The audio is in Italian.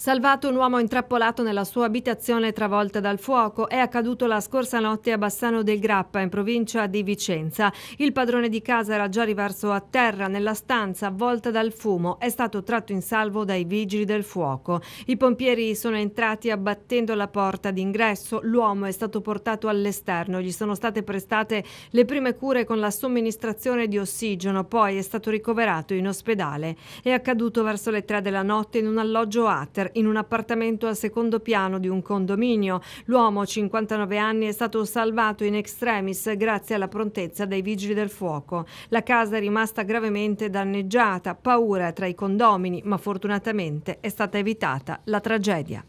Salvato un uomo intrappolato nella sua abitazione travolta dal fuoco è accaduto la scorsa notte a Bassano del Grappa in provincia di Vicenza. Il padrone di casa era già riverso a terra nella stanza avvolta dal fumo, è stato tratto in salvo dai vigili del fuoco. I pompieri sono entrati abbattendo la porta d'ingresso, l'uomo è stato portato all'esterno, gli sono state prestate le prime cure con la somministrazione di ossigeno, poi è stato ricoverato in ospedale. È accaduto verso le tre della notte in un alloggio ATER in un appartamento al secondo piano di un condominio. L'uomo, 59 anni, è stato salvato in extremis grazie alla prontezza dei vigili del fuoco. La casa è rimasta gravemente danneggiata, paura tra i condomini, ma fortunatamente è stata evitata la tragedia.